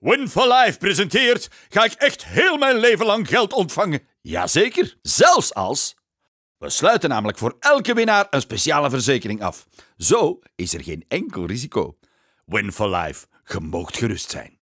Win for Life presenteert, ga ik echt heel mijn leven lang geld ontvangen. Jazeker, zelfs als. We sluiten namelijk voor elke winnaar een speciale verzekering af. Zo is er geen enkel risico. Win for Life, je moogt gerust zijn.